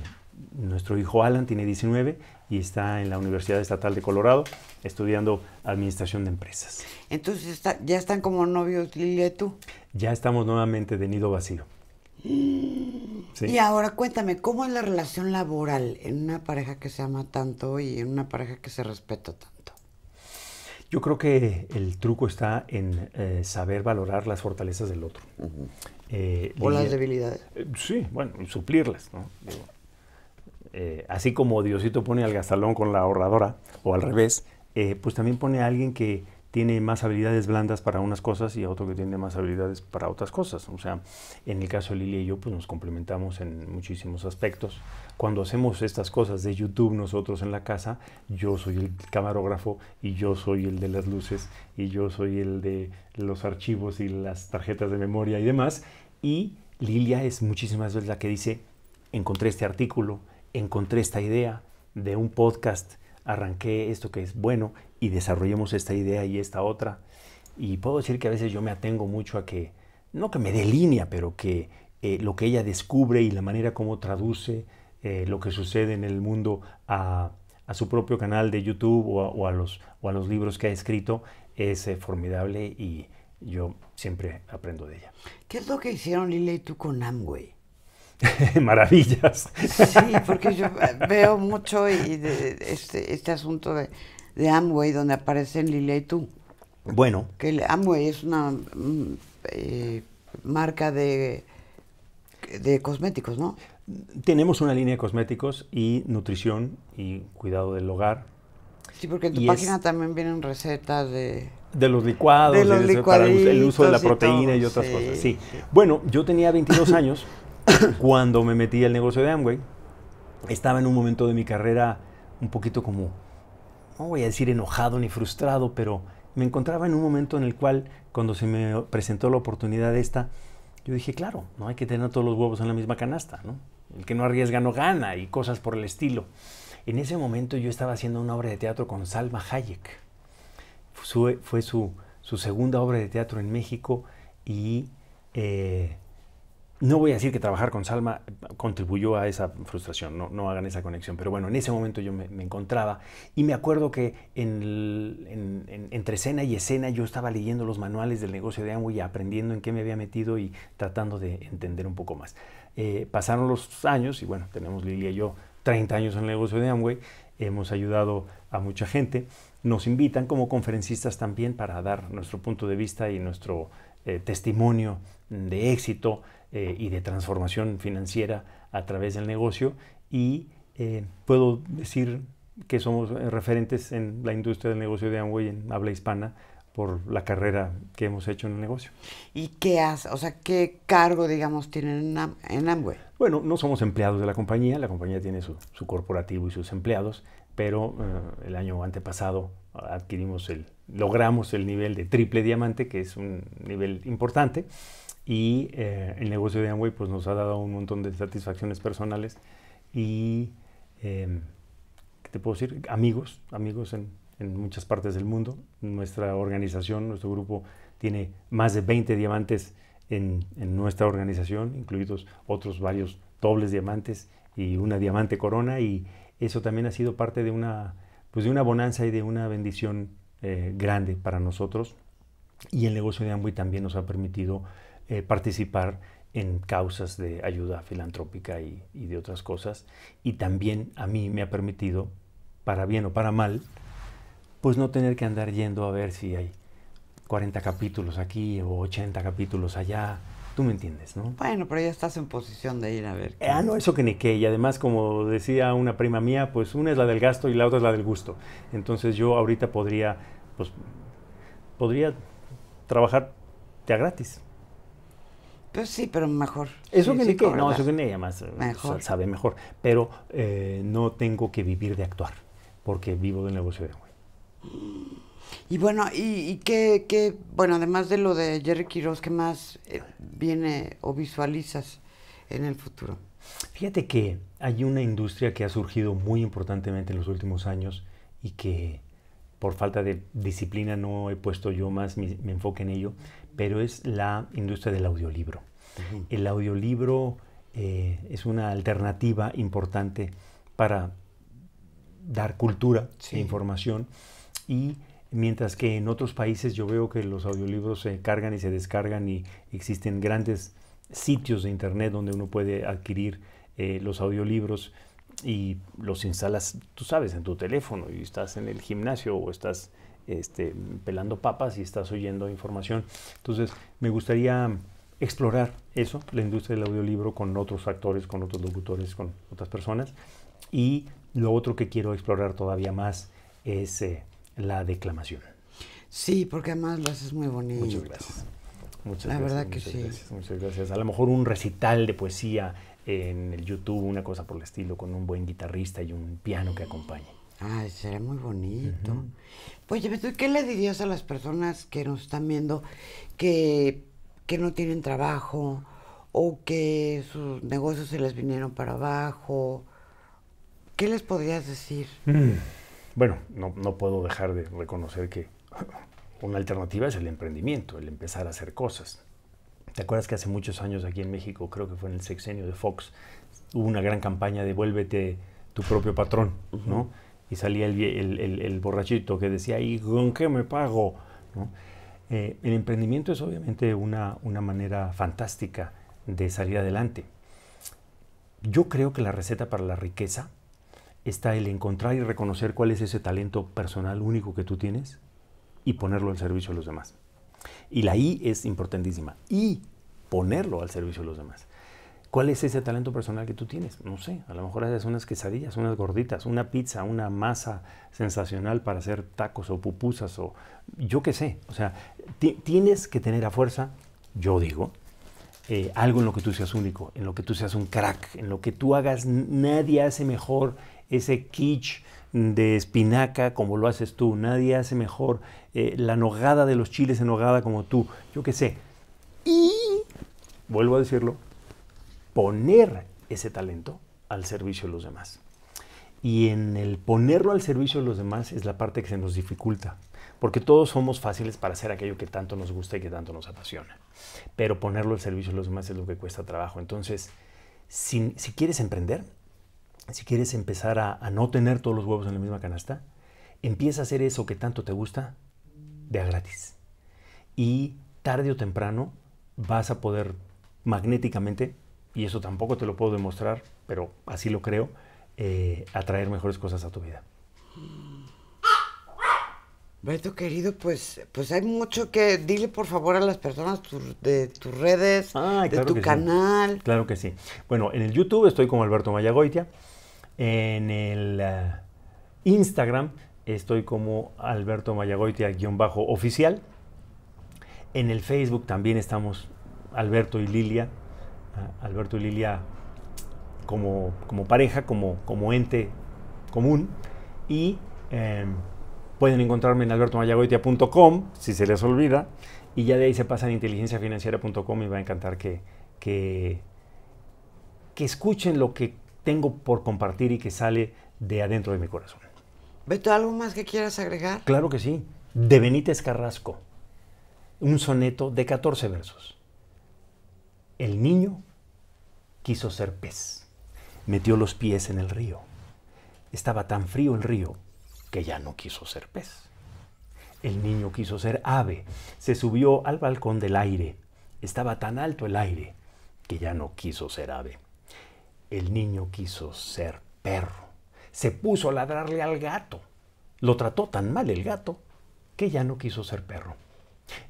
nuestro hijo Alan tiene 19 y está en la Universidad Estatal de Colorado estudiando administración de empresas. Entonces, ya están como novios Lilia y tú. Ya estamos nuevamente de nido vacío. Y ahora cuéntame, ¿cómo es la relación laboral en una pareja que se ama tanto y en una pareja que se respeta tanto? Yo creo que el truco está en eh, saber valorar las fortalezas del otro. Eh, o las debilidades. Eh, sí, bueno, suplirlas, ¿no? así como Diosito pone al gastalón con la ahorradora, o al revés, pues también pone a alguien que tiene más habilidades blandas para unas cosas y otro que tiene más habilidades para otras cosas. O sea, en el caso de Lilia y yo, pues nos complementamos en muchísimos aspectos. Cuando hacemos estas cosas de YouTube nosotros en la casa, yo soy el camarógrafo y yo soy el de las luces y yo soy el de los archivos y las tarjetas de memoria y demás. Y Lilia es muchísimas veces la que dice, encontré este artículo, encontré esta idea de un podcast arranqué esto que es bueno y desarrollemos esta idea y esta otra. Y puedo decir que a veces yo me atengo mucho a que, no que me dé línea, pero que eh, lo que ella descubre y la manera como traduce eh, lo que sucede en el mundo a, su propio canal de YouTube o a, los, libros que ha escrito es eh, formidable y yo siempre aprendo de ella. ¿Qué es lo que hicieron Lila y tú con Amway? maravillas. Sí, porque yo eh, veo mucho y este, este, asunto de, Amway, donde aparecen Lilia y tú. Bueno. Que Amway es una mm, eh, marca de, de cosméticos, ¿no? Tenemos una línea de cosméticos y nutrición y cuidado del hogar. Sí, porque en tu página también vienen recetas de... De los licuados, el uso de la proteína y, otras cosas. sí. Bueno, yo tenía 22 años cuando me metí al negocio de Amway, estaba en un momento de mi carrera un poquito como, no voy a decir enojado ni frustrado, pero me encontraba en un momento en el cual, cuando se me presentó la oportunidad esta, yo dije, claro, no hay que tener todos los huevos en la misma canasta, ¿no? El que no arriesga no gana y cosas por el estilo. En ese momento yo estaba haciendo una obra de teatro con Salma Hayek. Fue, su, segunda obra de teatro en México y eh, no voy a decir que trabajar con Salma contribuyó a esa frustración, no, hagan esa conexión, pero bueno, en ese momento yo me, encontraba y me acuerdo que entre escena y escena yo estaba leyendo los manuales del negocio de Amway aprendiendo en qué me había metido y tratando de entender un poco más. Eh, pasaron los años y bueno, tenemos Lilia y yo 30 años en el negocio de Amway, hemos ayudado a mucha gente, nos invitan como conferencistas también para dar nuestro punto de vista y nuestro eh, testimonio de éxito eh, y de transformación financiera a través del negocio y eh, puedo decir que somos referentes en la industria del negocio de Amway en habla hispana por la carrera que hemos hecho en el negocio. ¿Y qué hace? O sea, ¿qué cargo, digamos, tienen en, Amway? Bueno, no somos empleados de la compañía, la compañía tiene su, su corporativo y sus empleados, pero eh, el año antepasado adquirimos el, logramos el nivel de triple diamante, que es un nivel importante. Y eh, el negocio de Amway pues, nos ha dado un montón de satisfacciones personales y, em, ¿qué te puedo decir? Amigos, amigos en, muchas partes del mundo. Nuestra organización, nuestro grupo tiene más de 20 diamantes en, nuestra organización, incluidos otros varios dobles diamantes y una diamante corona, y eso también ha sido parte de una, pues de una bonanza y de una bendición eh, grande para nosotros. Y el negocio de Amway también nos ha permitido eh, participar en causas de ayuda filantrópica y, de otras cosas. Y también a mí me ha permitido, para bien o para mal, pues no tener que andar yendo a ver si hay 40 capítulos aquí o 80 capítulos allá. Tú me entiendes, ¿no? Bueno, pero ya estás en posición de ir a ver. Ah, no, eso que ni qué. Y además, como decía una prima mía, pues una es la del gasto y la otra es la del gusto. Entonces yo ahorita podría, pues, podría trabajar a gratis. Pues sí, pero mejor. Eso que sí, no, eso que me mejor. sabe mejor. Pero eh, no tengo que vivir de actuar, porque vivo del negocio de güey. Y bueno, ¿y, qué, qué, bueno, además de lo de Jerry Quiroz, qué más eh, viene o visualizas en el futuro? Fíjate que hay una industria que ha surgido muy importantemente en los últimos años y que por falta de disciplina no he puesto yo más mi enfoque en ello, pero es la industria del audiolibro. El audiolibro eh, es una alternativa importante para dar cultura e información y mientras que en otros países yo veo que los audiolibros se cargan y se descargan y existen grandes sitios de internet donde uno puede adquirir eh, los audiolibros y los instalas, tú sabes, en tu teléfono y estás en el gimnasio o estás este, pelando papas y estás oyendo información. Entonces, me gustaría explorar eso, la industria del audiolibro, con otros actores, con otros locutores, con otras personas. Y lo otro que quiero explorar todavía más es eh, la declamación. Sí, porque además lo haces muy bonito. Muchas gracias. Muchas la verdad que sí. muchas gracias. A lo mejor un recital de poesía en el YouTube, una cosa por el estilo, con un buen guitarrista y un piano que acompañe. Ay, será muy bonito. Pues, Oye, ¿qué le dirías a las personas que nos están viendo que, no tienen trabajo o que sus negocios se les vinieron para abajo? ¿Qué les podrías decir? Mm, bueno, no, no puedo dejar de reconocer que una alternativa es el emprendimiento, el empezar a hacer cosas. ¿Te acuerdas que hace muchos años aquí en México, creo que fue en el sexenio de Fox, hubo una gran campaña de vuélvete tu propio patrón, ¿no? y salía el, borrachito que decía, ¿y con qué me pago? Eh, el emprendimiento es obviamente una, una manera fantástica de salir adelante. Yo creo que la receta para la riqueza está el encontrar y reconocer cuál es ese talento personal único que tú tienes y ponerlo al servicio de los demás. Y la I es importantísima. Y ponerlo al servicio de los demás. ¿Cuál es ese talento personal que tú tienes? No sé, a lo mejor haces unas quesadillas, unas gorditas, una pizza, una masa sensacional para hacer tacos o pupusas o yo qué sé. O sea, tienes que tener a fuerza, yo digo, eh, algo en lo que tú seas único, en lo que tú seas un crack, en lo que tú hagas, nadie hace mejor ese quiche de espinaca como lo haces tú, nadie hace mejor eh, la nogada de los chiles en nogada como tú, yo qué sé. Y, vuelvo a decirlo, poner ese talento al servicio de los demás. Y en el ponerlo al servicio de los demás es la parte que se nos dificulta, porque todos somos fáciles para hacer aquello que tanto nos gusta y que tanto nos apasiona. Pero ponerlo al servicio de los demás es lo que cuesta trabajo. Entonces, si, quieres emprender, si quieres empezar a, a no tener todos los huevos en la misma canasta, empieza a hacer eso que tanto te gusta de a gratis. Y tarde o temprano vas a poder magnéticamente y eso tampoco te lo puedo demostrar, pero así lo creo, eh, atraer mejores cosas a tu vida. Beto querido, pues, pues hay mucho que dile por favor a las personas de tus redes, de tu canal. Claro que sí. Bueno, en el YouTube estoy como Alberto Mayagoitia, en el eh, Instagram estoy como Alberto Mayagoitia-oficial, en el Facebook también estamos Alberto y Lilia Alberto y Lilia como, pareja, como, ente común. Y em, pueden encontrarme en albertomayagoitia.com si se les olvida. Y ya de ahí se pasan a inteligenciafinanciera.com y va a encantar que, que, que escuchen lo que tengo por compartir y que sale de adentro de mi corazón. Beto, ¿algo más que quieras agregar? Claro que sí. De Benítez Carrasco, un soneto de 14 versos. El niño quiso ser pez. Metió los pies en el río. Estaba tan frío el río que ya no quiso ser pez. El niño quiso ser ave. Se subió al balcón del aire. Estaba tan alto el aire que ya no quiso ser ave. El niño quiso ser perro. Se puso a ladrarle al gato. Lo trató tan mal el gato que ya no quiso ser perro.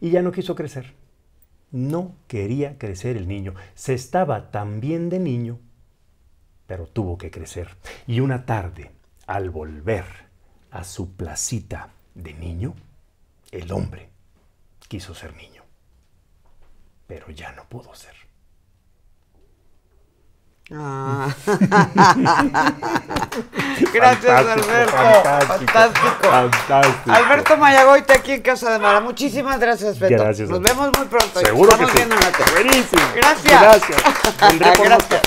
Y ya no quiso crecer. No quería crecer el niño. Se estaba tan bien de niño, pero tuvo que crecer. Y una tarde, al volver a su placita de niño, el hombre quiso ser niño, pero ya no pudo ser. Ah. Gracias fantástico, Alberto, fantástico, fantástico. fantástico, Alberto Mayagoyte aquí en Casa de Mara. Muchísimas gracias, Beto. Nos vemos muy pronto. Seguro Estamos que sí. Gracias. Gracias. gracias.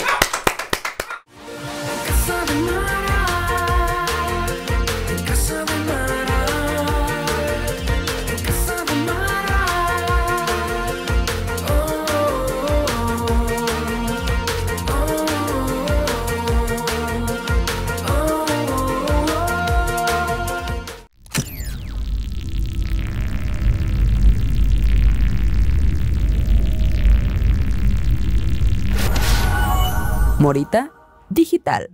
Morita Digital.